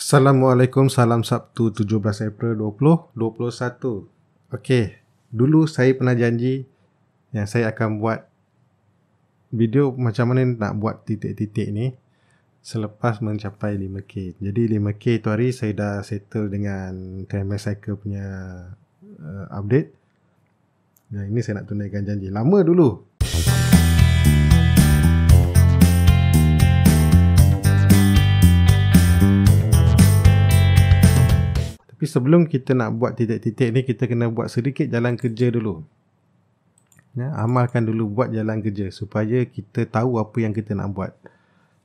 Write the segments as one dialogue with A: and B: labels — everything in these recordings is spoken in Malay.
A: Assalamualaikum, salam Sabtu 17 April 2021. Okey, dulu saya pernah janji yang saya akan buat video macam mana nak buat titik-titik ni selepas mencapai 5K. Jadi 5K tu hari saya dah settle dengan Tremel Cycle punya uh, update. Nah, ini saya nak tunaikan janji. Lama dulu. Lama dulu. sebelum kita nak buat titik-titik ni kita kena buat sedikit jalan kerja dulu ya, amalkan dulu buat jalan kerja supaya kita tahu apa yang kita nak buat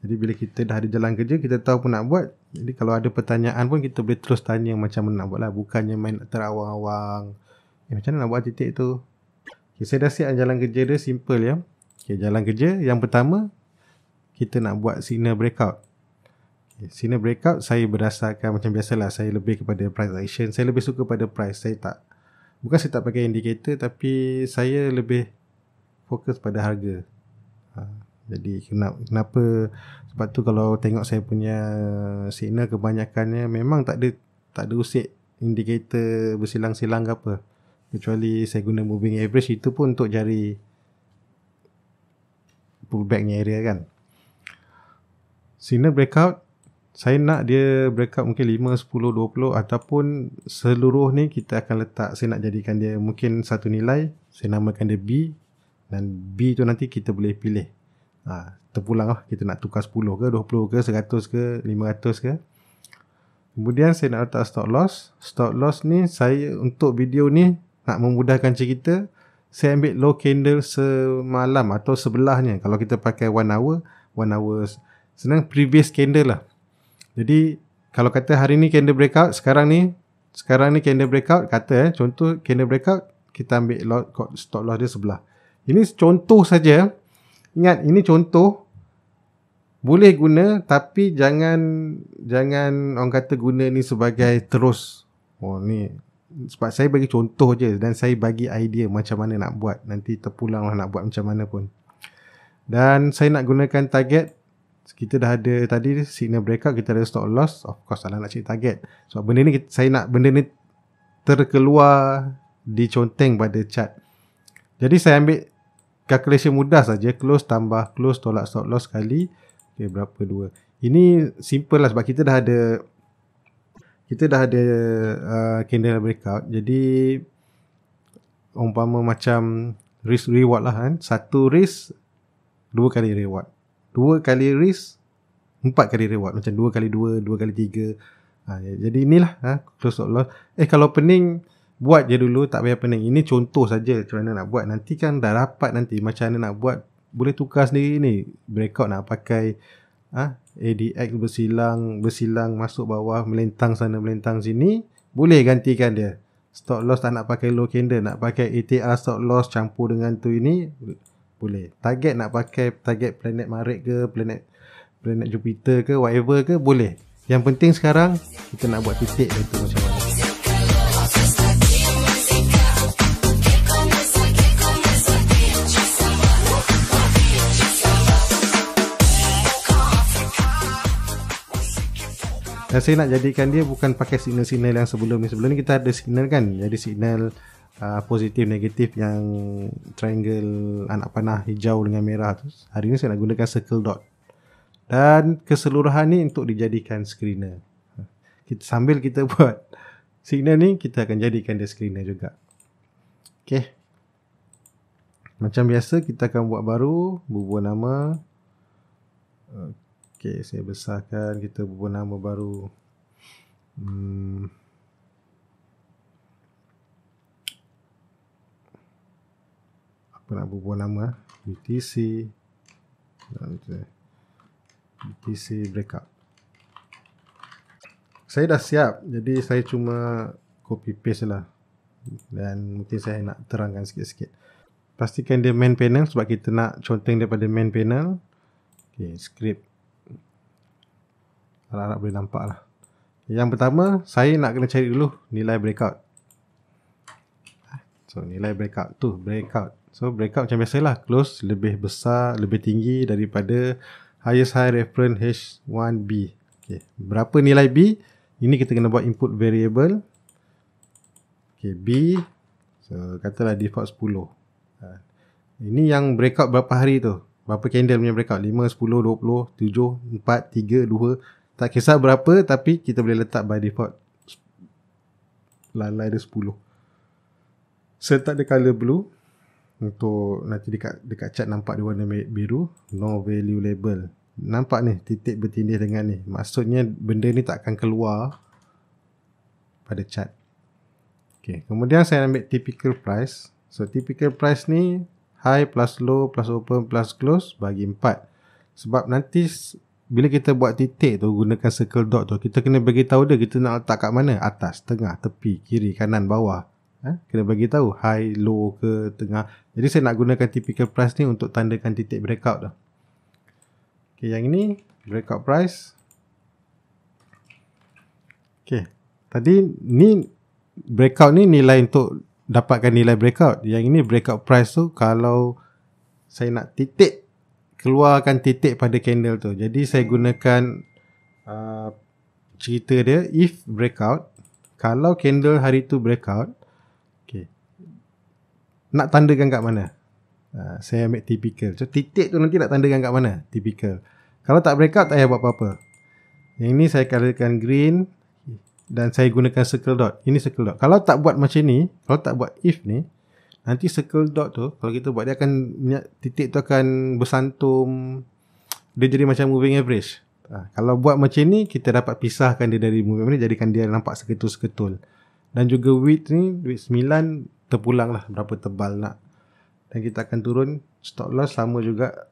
A: jadi bila kita dah ada jalan kerja kita tahu pun nak buat jadi kalau ada pertanyaan pun kita boleh terus tanya macam mana nak buat lah bukannya main terawang-awang eh, macam mana nak buat titik tu okay, saya dah siap jalan kerja dia simple ya okay, jalan kerja yang pertama kita nak buat signal breakout Sini breakout saya berdasarkan macam biasa lah. saya lebih kepada price action. Saya lebih suka pada price. Saya tak bukan saya tak pakai indikator, tapi saya lebih fokus pada harga. Ha. Jadi kenapa, kenapa sebab tu kalau tengok saya punya signal kebanyakannya memang tak ada tak ada usik indikator bersilang-silang ke apa. Kecuali saya guna moving average itu pun untuk jari pullbacknya area kan. Signal breakout saya nak dia break up mungkin 5, 10, 20 ataupun seluruh ni kita akan letak saya nak jadikan dia mungkin satu nilai saya namakan dia B dan B tu nanti kita boleh pilih ha, terpulang lah kita nak tukar 10 ke 20 ke 100 ke 500 ke kemudian saya nak letak stop loss stop loss ni saya untuk video ni nak memudahkan cerita saya ambil low candle semalam atau sebelahnya kalau kita pakai one hour one hour senang previous candle lah jadi kalau kata hari ni candle breakout, sekarang ni sekarang ni candle breakout kata eh contoh candle breakout kita ambil lot stop loss dia sebelah. Ini contoh saja. Ingat ini contoh boleh guna tapi jangan jangan orang kata guna ni sebagai terus. Oh ni sebab saya bagi contoh je dan saya bagi idea macam mana nak buat. Nanti terpulanglah nak buat macam mana pun. Dan saya nak gunakan target kita dah ada tadi signal breakout kita ada stop loss of course lah nak cari target So benda ni saya nak benda ni terkeluar diconteng pada chart jadi saya ambil calculation mudah saja close tambah close tolak stop loss sekali okay, berapa dua ini simple lah sebab kita dah ada kita dah ada uh, candle breakout jadi umpama macam risk reward lah kan satu risk dua kali reward dua kali risk empat kali reward macam dua kali dua dua kali tiga ha, ya, jadi inilah ha, close up loss eh kalau pening buat je dulu tak payah pening ini contoh saja macam mana nak buat nanti kan dah rapat nanti macam mana nak buat boleh tukar sendiri ni breakout nak pakai ha, ADX bersilang bersilang masuk bawah melintang sana melintang sini boleh gantikan dia stop loss tak nak pakai low candle nak pakai ATR stop loss campur dengan tu ini boleh. Target nak pakai target planet Maret ke, planet planet Jupiter ke, whatever ke, boleh. Yang penting sekarang, kita nak buat titik itu macam mana. Dan saya nak jadikan dia bukan pakai signal-signal yang sebelum ni. Sebelum ni kita ada signal kan. Jadi signal uh, positif negatif yang triangle anak panah hijau dengan merah tu. Hari ni saya nak gunakan circle dot. Dan keseluruhan ni untuk dijadikan screener. Kita, sambil kita buat signal ni, kita akan jadikan dia screener juga. Okay. Macam biasa, kita akan buat baru. Bubur nama. Okay, saya besarkan kita bubur nama baru. Hmm. apa nak berbual lama eh? ah BTC eh? BTC breakout. saya dah siap jadi saya cuma copy paste lah dan mungkin saya nak terangkan sikit-sikit pastikan dia main panel sebab kita nak conteng daripada main panel ok script harap-harap boleh nampak lah yang pertama saya nak kena cari dulu nilai breakout ah, so nilai breakout tu breakout So breakout macam biasa lah Close lebih besar Lebih tinggi daripada Highest high reference H1B okay. Berapa nilai B? Ini kita kena buat input variable okay, B So katalah default 10 ha, Ini yang breakout berapa hari tu? Berapa candle punya breakout? 5, 10, 20, 7, 4, 3, 2 Tak kisah berapa Tapi kita boleh letak by default Lalai dia 10 Set tak ada color blue untuk nanti dekat dekat chat nampak dia warna biru no value label nampak ni titik bertindih dengan ni maksudnya benda ni tak akan keluar pada chat. Okay. kemudian saya ambil typical price so typical price ni high plus low plus open plus close bagi 4 sebab nanti bila kita buat titik tu gunakan circle dot tu kita kena bagi tahu dia kita nak letak kat mana atas tengah tepi kiri kanan bawah eh? kena bagi tahu high low ke tengah jadi saya nak gunakan typical price ni untuk tandakan titik breakout dah okey yang ini breakout price okey tadi ni breakout ni nilai untuk dapatkan nilai breakout yang ini breakout price tu kalau saya nak titik keluarkan titik pada candle tu jadi saya gunakan uh, cerita dia if breakout kalau candle hari tu breakout nak tandakan kat mana? Uh, saya ambil typical. So titik tu nanti nak tandakan kat mana? Typical. Kalau tak breakout tak payah buat apa-apa. Yang ini saya colorkan green dan saya gunakan circle dot. Ini circle dot. Kalau tak buat macam ni, kalau tak buat if ni, nanti circle dot tu kalau kita buat dia akan titik tu akan bersantum dia jadi macam moving average. Ha, kalau buat macam ni kita dapat pisahkan dia dari moving average jadikan dia nampak seketul-seketul. Dan juga width ni width terpulang lah berapa tebal nak dan kita akan turun stop loss sama juga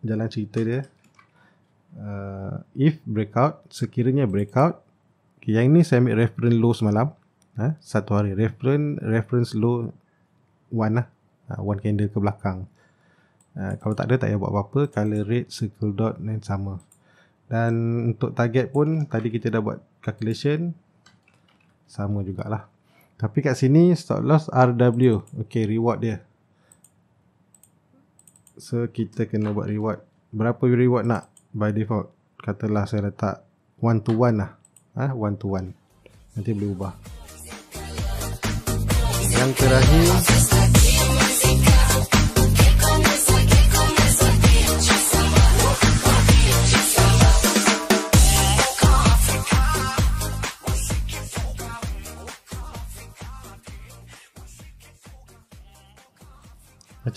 A: jalan cerita dia uh, if breakout sekiranya breakout okay, yang ni saya ambil reference low semalam huh? Ha, satu hari reference reference low one lah uh, one candle ke belakang uh, kalau tak ada tak payah buat apa-apa color red circle dot dan sama dan untuk target pun tadi kita dah buat calculation sama jugalah tapi kat sini stop loss RW. Okay, reward dia. So, kita kena buat reward. Berapa reward nak by default? Katalah saya letak 1 to 1 lah. Ha? 1 to 1. Nanti boleh ubah. Yang terakhir.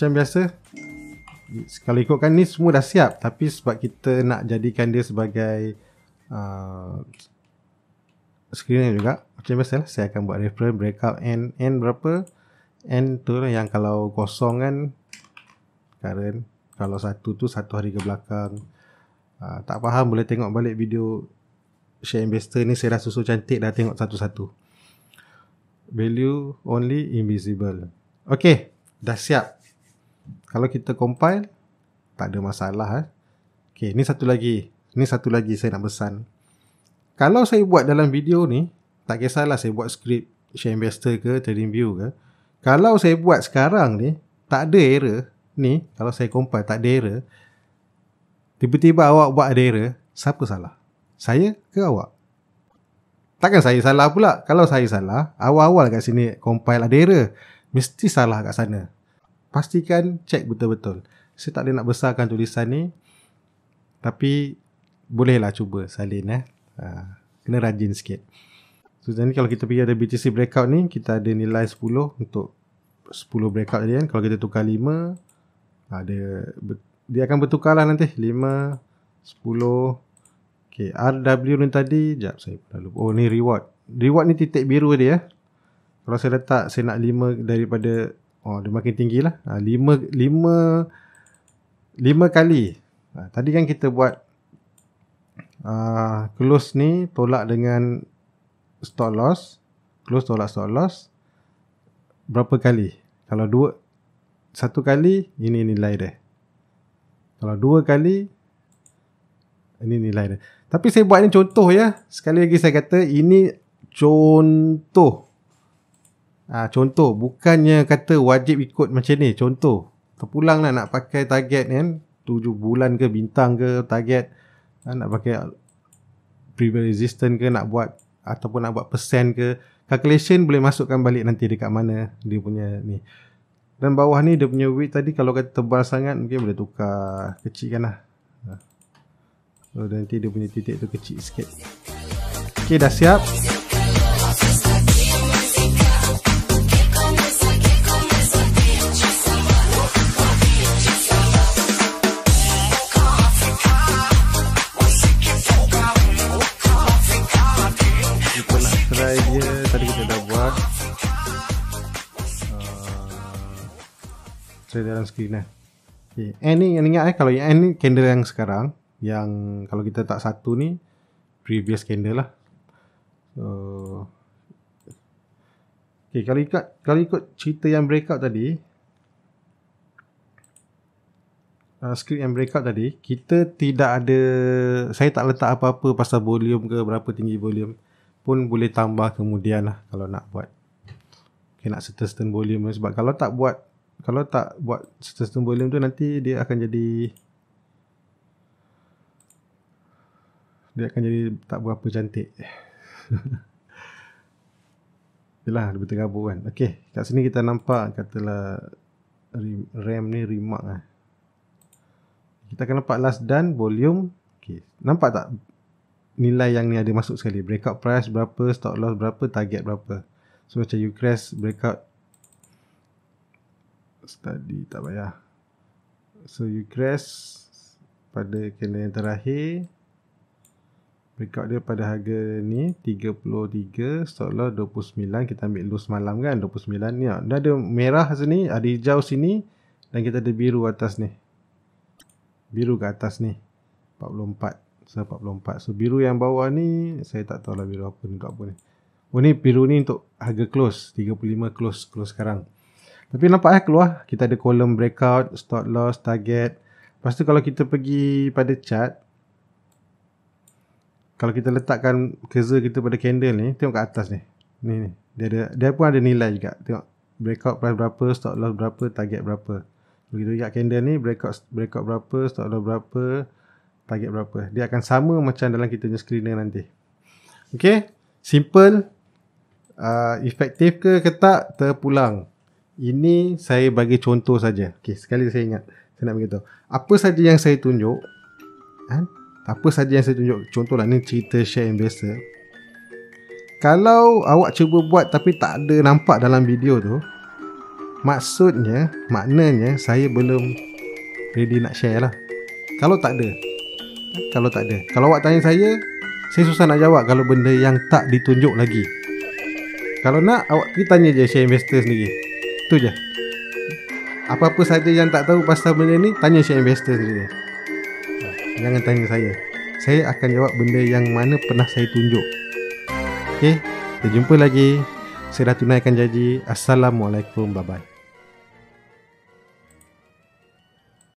A: macam biasa kalau ikutkan ni semua dah siap tapi sebab kita nak jadikan dia sebagai uh, screener juga macam biasa lah saya akan buat reference breakout N N berapa N tu lah yang kalau kosong kan current kalau satu tu satu hari ke belakang uh, tak faham boleh tengok balik video share investor ni saya dah susu cantik dah tengok satu-satu value only invisible Okay, dah siap kalau kita compile tak ada masalah eh. Okey, ni satu lagi. Ni satu lagi saya nak pesan. Kalau saya buat dalam video ni, tak kisahlah saya buat script share investor ke trading view ke. Kalau saya buat sekarang ni, tak ada error. Ni, kalau saya compile tak ada error. Tiba-tiba awak buat ada error, siapa salah? Saya ke awak? Takkan saya salah pula. Kalau saya salah, awal-awal kat sini compile ada error. Mesti salah kat sana pastikan cek betul-betul. Saya tak nak besarkan tulisan ni. Tapi bolehlah cuba salin eh. Ha, kena rajin sikit. So jadi kalau kita pergi ada BTC breakout ni, kita ada nilai 10 untuk 10 breakout tadi kan. Kalau kita tukar 5, ada ha, dia akan bertukarlah nanti 5 10 Okay, RW ni tadi, jap saya pun lupa. Oh, ni reward. Reward ni titik biru dia. Eh. Kalau saya letak, saya nak 5 daripada Oh, dia makin tinggi lah. Ha, lima, lima, lima kali. Ha, tadi kan kita buat uh, close ni tolak dengan stop loss. Close tolak stop loss. Berapa kali? Kalau dua, satu kali, ini nilai dia. Kalau dua kali, ini nilai dia. Tapi saya buat ni contoh ya. Sekali lagi saya kata, ini Contoh ha, contoh bukannya kata wajib ikut macam ni. Contoh terpulang lah nak pakai target kan 7 bulan ke bintang ke target ha, nak pakai prevent resistance ke nak buat ataupun nak buat persen ke calculation boleh masukkan balik nanti dekat mana dia punya ni. Dan bawah ni dia punya weight tadi kalau kata tebal sangat mungkin boleh tukar kecilkan lah. Ha. So, nanti dia punya titik tu kecil sikit. Okay dah siap. trade dalam screen eh. Okay. N eh, ni yang ingat eh kalau yang eh, ni candle yang sekarang yang kalau kita tak satu ni previous candle lah. So Okay, kalau ikut kalau ikut cerita yang breakout tadi uh, script yang breakout tadi kita tidak ada saya tak letak apa-apa pasal volume ke berapa tinggi volume pun boleh tambah kemudian lah kalau nak buat okay, nak certain volume sebab kalau tak buat kalau tak buat sistem volume tu nanti dia akan jadi dia akan jadi tak berapa cantik Yelah, dia betul kabur kan Okay, kat sini kita nampak katalah RAM ni remark lah Kita akan nampak last done, volume Okay, nampak tak nilai yang ni ada masuk sekali Breakout price berapa, stock loss berapa, target berapa So macam you crash breakout study tak payah so you crash pada kena yang terakhir breakout dia pada harga ni 33 stock loss 29 kita ambil loss malam kan 29 ni dia ada merah sini ada hijau sini dan kita ada biru atas ni biru ke atas ni 44 so 44 so biru yang bawah ni saya tak tahu lah biru apa ni untuk apa ni oh ni biru ni untuk harga close 35 close close sekarang tapi nampak eh keluar Kita ada kolom breakout Stop loss Target Lepas tu kalau kita pergi Pada chart Kalau kita letakkan Cursor kita pada candle ni Tengok kat atas ni Ni ni Dia ada Dia pun ada nilai juga Tengok Breakout price berapa Stop loss berapa Target berapa Begitu juga candle ni Breakout breakout berapa Stop loss berapa Target berapa Dia akan sama macam Dalam kita punya screener nanti Okay Simple uh, Efektif ke ketak Terpulang ini saya bagi contoh saja. Okey, sekali saya ingat. Saya nak beritahu. Apa saja yang saya tunjuk, kan? apa saja yang saya tunjuk, contohlah ni cerita share investor. Kalau awak cuba buat tapi tak ada nampak dalam video tu, maksudnya, maknanya saya belum ready nak share lah. Kalau tak ada. Kalau tak ada. Kalau awak tanya saya, saya susah nak jawab kalau benda yang tak ditunjuk lagi. Kalau nak, awak pergi tanya je share investor sendiri. Tu je. Apa-apa saja yang tak tahu pasal benda ni, tanya si investor sendiri. Jangan tanya saya. Saya akan jawab benda yang mana pernah saya tunjuk. Okey, kita jumpa lagi. Saya dah tunaikan janji. Assalamualaikum. Bye-bye.